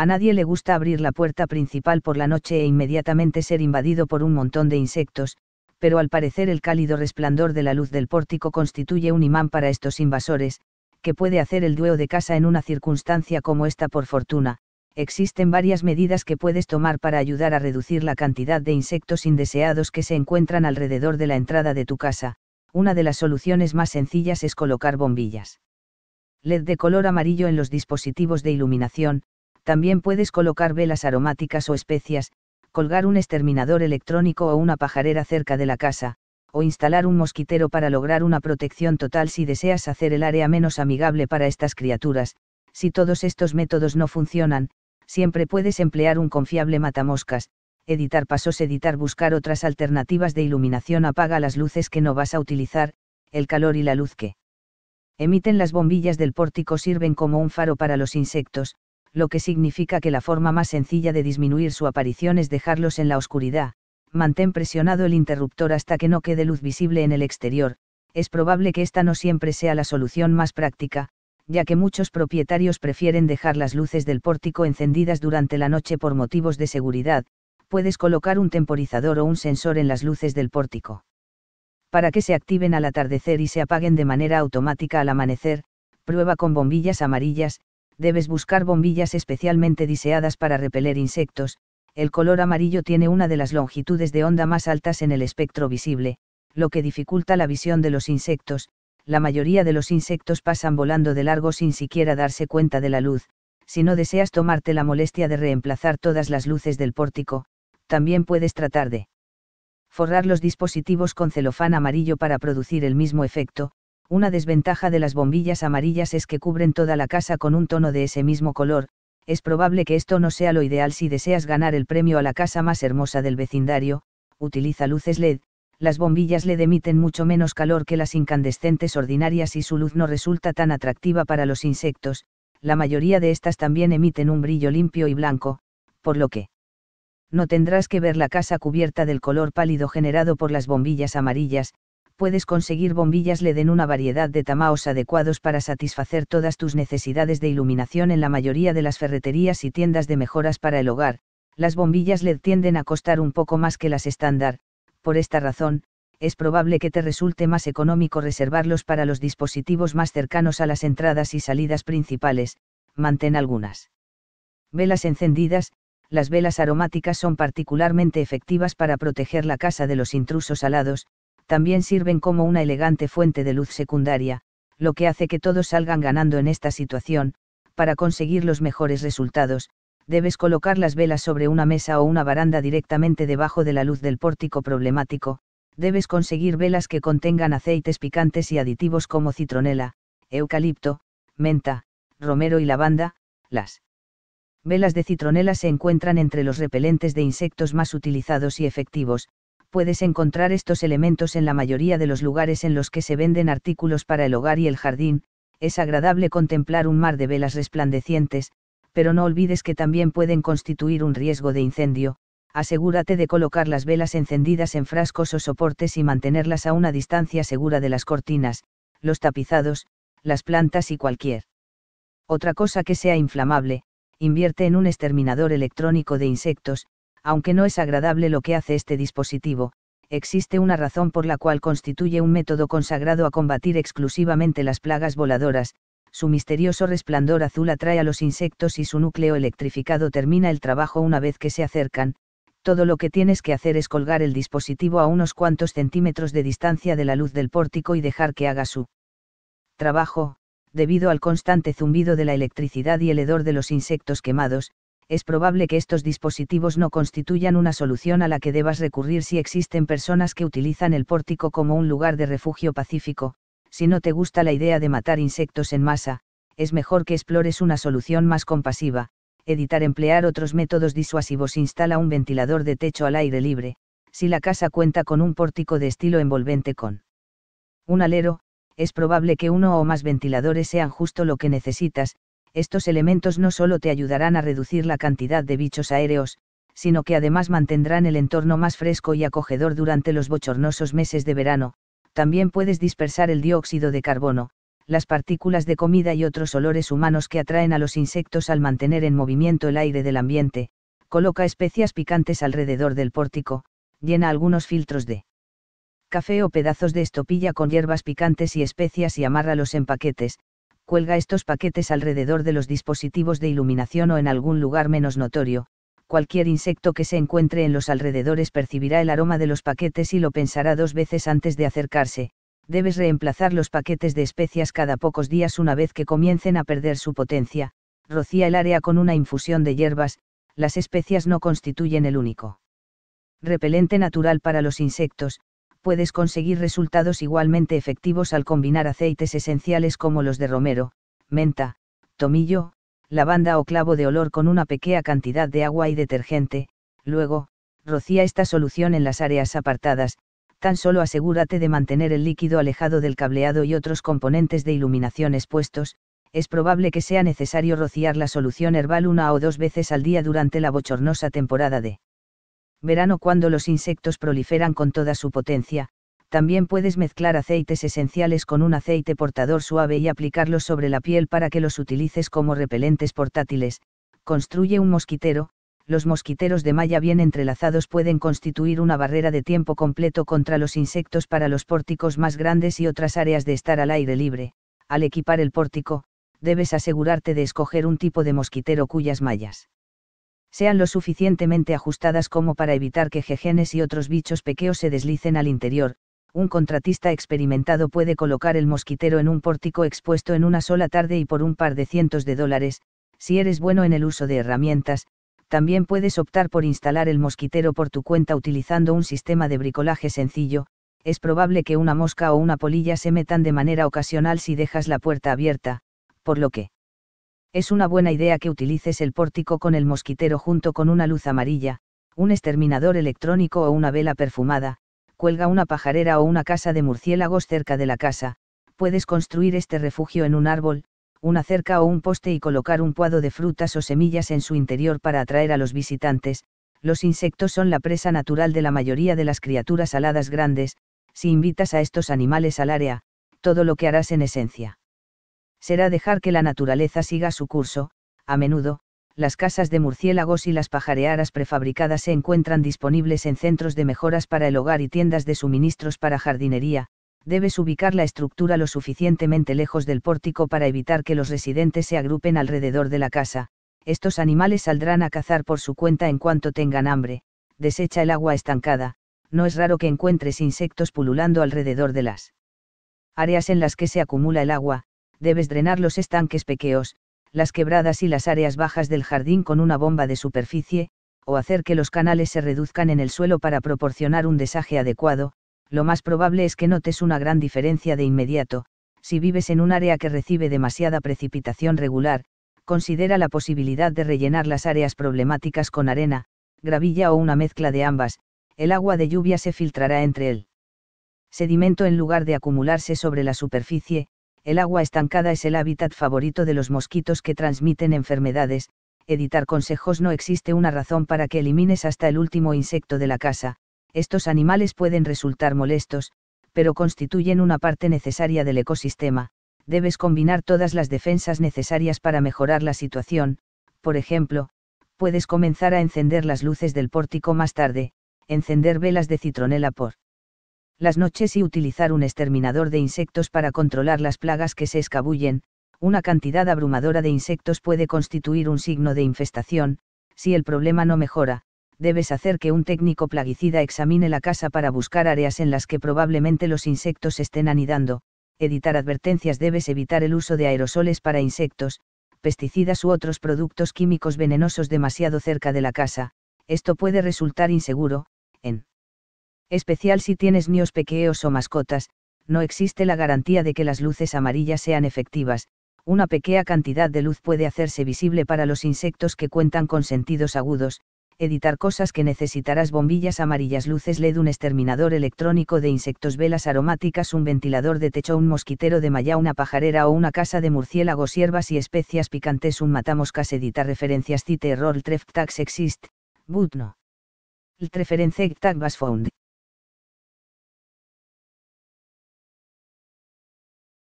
A nadie le gusta abrir la puerta principal por la noche e inmediatamente ser invadido por un montón de insectos, pero al parecer el cálido resplandor de la luz del pórtico constituye un imán para estos invasores, que puede hacer el dueo de casa en una circunstancia como esta por fortuna. Existen varias medidas que puedes tomar para ayudar a reducir la cantidad de insectos indeseados que se encuentran alrededor de la entrada de tu casa. Una de las soluciones más sencillas es colocar bombillas. LED de color amarillo en los dispositivos de iluminación, también puedes colocar velas aromáticas o especias, colgar un exterminador electrónico o una pajarera cerca de la casa, o instalar un mosquitero para lograr una protección total si deseas hacer el área menos amigable para estas criaturas. Si todos estos métodos no funcionan, siempre puedes emplear un confiable matamoscas, editar pasos, editar, buscar otras alternativas de iluminación, apaga las luces que no vas a utilizar, el calor y la luz que emiten las bombillas del pórtico sirven como un faro para los insectos, lo que significa que la forma más sencilla de disminuir su aparición es dejarlos en la oscuridad, mantén presionado el interruptor hasta que no quede luz visible en el exterior, es probable que esta no siempre sea la solución más práctica, ya que muchos propietarios prefieren dejar las luces del pórtico encendidas durante la noche por motivos de seguridad, puedes colocar un temporizador o un sensor en las luces del pórtico. Para que se activen al atardecer y se apaguen de manera automática al amanecer, prueba con bombillas amarillas, debes buscar bombillas especialmente diseadas para repeler insectos, el color amarillo tiene una de las longitudes de onda más altas en el espectro visible, lo que dificulta la visión de los insectos, la mayoría de los insectos pasan volando de largo sin siquiera darse cuenta de la luz, si no deseas tomarte la molestia de reemplazar todas las luces del pórtico, también puedes tratar de forrar los dispositivos con celofán amarillo para producir el mismo efecto, una desventaja de las bombillas amarillas es que cubren toda la casa con un tono de ese mismo color, es probable que esto no sea lo ideal si deseas ganar el premio a la casa más hermosa del vecindario, utiliza luces LED, las bombillas LED emiten mucho menos calor que las incandescentes ordinarias y su luz no resulta tan atractiva para los insectos, la mayoría de estas también emiten un brillo limpio y blanco, por lo que no tendrás que ver la casa cubierta del color pálido generado por las bombillas amarillas, puedes conseguir bombillas LED en una variedad de tamaos adecuados para satisfacer todas tus necesidades de iluminación en la mayoría de las ferreterías y tiendas de mejoras para el hogar. Las bombillas LED tienden a costar un poco más que las estándar, por esta razón, es probable que te resulte más económico reservarlos para los dispositivos más cercanos a las entradas y salidas principales, mantén algunas. Velas encendidas, las velas aromáticas son particularmente efectivas para proteger la casa de los intrusos alados, también sirven como una elegante fuente de luz secundaria, lo que hace que todos salgan ganando en esta situación, para conseguir los mejores resultados, debes colocar las velas sobre una mesa o una baranda directamente debajo de la luz del pórtico problemático, debes conseguir velas que contengan aceites picantes y aditivos como citronela, eucalipto, menta, romero y lavanda, las velas de citronela se encuentran entre los repelentes de insectos más utilizados y efectivos, puedes encontrar estos elementos en la mayoría de los lugares en los que se venden artículos para el hogar y el jardín, es agradable contemplar un mar de velas resplandecientes, pero no olvides que también pueden constituir un riesgo de incendio, asegúrate de colocar las velas encendidas en frascos o soportes y mantenerlas a una distancia segura de las cortinas, los tapizados, las plantas y cualquier otra cosa que sea inflamable, invierte en un exterminador electrónico de insectos, aunque no es agradable lo que hace este dispositivo, existe una razón por la cual constituye un método consagrado a combatir exclusivamente las plagas voladoras, su misterioso resplandor azul atrae a los insectos y su núcleo electrificado termina el trabajo una vez que se acercan, todo lo que tienes que hacer es colgar el dispositivo a unos cuantos centímetros de distancia de la luz del pórtico y dejar que haga su trabajo, debido al constante zumbido de la electricidad y el hedor de los insectos quemados, es probable que estos dispositivos no constituyan una solución a la que debas recurrir si existen personas que utilizan el pórtico como un lugar de refugio pacífico, si no te gusta la idea de matar insectos en masa, es mejor que explores una solución más compasiva, editar emplear otros métodos disuasivos instala un ventilador de techo al aire libre, si la casa cuenta con un pórtico de estilo envolvente con un alero, es probable que uno o más ventiladores sean justo lo que necesitas, estos elementos no solo te ayudarán a reducir la cantidad de bichos aéreos, sino que además mantendrán el entorno más fresco y acogedor durante los bochornosos meses de verano, también puedes dispersar el dióxido de carbono, las partículas de comida y otros olores humanos que atraen a los insectos al mantener en movimiento el aire del ambiente, coloca especias picantes alrededor del pórtico, llena algunos filtros de café o pedazos de estopilla con hierbas picantes y especias y amárralos en paquetes, cuelga estos paquetes alrededor de los dispositivos de iluminación o en algún lugar menos notorio, cualquier insecto que se encuentre en los alrededores percibirá el aroma de los paquetes y lo pensará dos veces antes de acercarse, debes reemplazar los paquetes de especias cada pocos días una vez que comiencen a perder su potencia, rocía el área con una infusión de hierbas, las especias no constituyen el único repelente natural para los insectos, puedes conseguir resultados igualmente efectivos al combinar aceites esenciales como los de romero, menta, tomillo, lavanda o clavo de olor con una pequeña cantidad de agua y detergente, luego, rocía esta solución en las áreas apartadas, tan solo asegúrate de mantener el líquido alejado del cableado y otros componentes de iluminación expuestos, es probable que sea necesario rociar la solución herbal una o dos veces al día durante la bochornosa temporada de verano cuando los insectos proliferan con toda su potencia, también puedes mezclar aceites esenciales con un aceite portador suave y aplicarlos sobre la piel para que los utilices como repelentes portátiles. Construye un mosquitero, los mosquiteros de malla bien entrelazados pueden constituir una barrera de tiempo completo contra los insectos para los pórticos más grandes y otras áreas de estar al aire libre. Al equipar el pórtico, debes asegurarte de escoger un tipo de mosquitero cuyas mallas sean lo suficientemente ajustadas como para evitar que jejenes y otros bichos pequeos se deslicen al interior. Un contratista experimentado puede colocar el mosquitero en un pórtico expuesto en una sola tarde y por un par de cientos de dólares, si eres bueno en el uso de herramientas, también puedes optar por instalar el mosquitero por tu cuenta utilizando un sistema de bricolaje sencillo, es probable que una mosca o una polilla se metan de manera ocasional si dejas la puerta abierta, por lo que es una buena idea que utilices el pórtico con el mosquitero junto con una luz amarilla, un exterminador electrónico o una vela perfumada, cuelga una pajarera o una casa de murciélagos cerca de la casa, puedes construir este refugio en un árbol, una cerca o un poste y colocar un puado de frutas o semillas en su interior para atraer a los visitantes, los insectos son la presa natural de la mayoría de las criaturas aladas grandes, si invitas a estos animales al área, todo lo que harás en esencia será dejar que la naturaleza siga su curso, a menudo, las casas de murciélagos y las pajarearas prefabricadas se encuentran disponibles en centros de mejoras para el hogar y tiendas de suministros para jardinería, debes ubicar la estructura lo suficientemente lejos del pórtico para evitar que los residentes se agrupen alrededor de la casa, estos animales saldrán a cazar por su cuenta en cuanto tengan hambre, desecha el agua estancada, no es raro que encuentres insectos pululando alrededor de las áreas en las que se acumula el agua, debes drenar los estanques pequeos, las quebradas y las áreas bajas del jardín con una bomba de superficie, o hacer que los canales se reduzcan en el suelo para proporcionar un desaje adecuado, lo más probable es que notes una gran diferencia de inmediato, si vives en un área que recibe demasiada precipitación regular, considera la posibilidad de rellenar las áreas problemáticas con arena, gravilla o una mezcla de ambas, el agua de lluvia se filtrará entre él. sedimento en lugar de acumularse sobre la superficie, el agua estancada es el hábitat favorito de los mosquitos que transmiten enfermedades, editar consejos no existe una razón para que elimines hasta el último insecto de la casa, estos animales pueden resultar molestos, pero constituyen una parte necesaria del ecosistema, debes combinar todas las defensas necesarias para mejorar la situación, por ejemplo, puedes comenzar a encender las luces del pórtico más tarde, encender velas de citronela por las noches y utilizar un exterminador de insectos para controlar las plagas que se escabullen, una cantidad abrumadora de insectos puede constituir un signo de infestación, si el problema no mejora, debes hacer que un técnico plaguicida examine la casa para buscar áreas en las que probablemente los insectos estén anidando, editar advertencias debes evitar el uso de aerosoles para insectos, pesticidas u otros productos químicos venenosos demasiado cerca de la casa, esto puede resultar inseguro, en especial si tienes niños pequeños o mascotas, no existe la garantía de que las luces amarillas sean efectivas, una pequeña cantidad de luz puede hacerse visible para los insectos que cuentan con sentidos agudos, editar cosas que necesitarás bombillas amarillas, luces LED, un exterminador electrónico de insectos, velas aromáticas, un ventilador de techo, un mosquitero de malla, una pajarera o una casa de murciélagos, hierbas y especias picantes, un matamoscas, editar referencias, cite error, treftax exist, but no. El tag was found.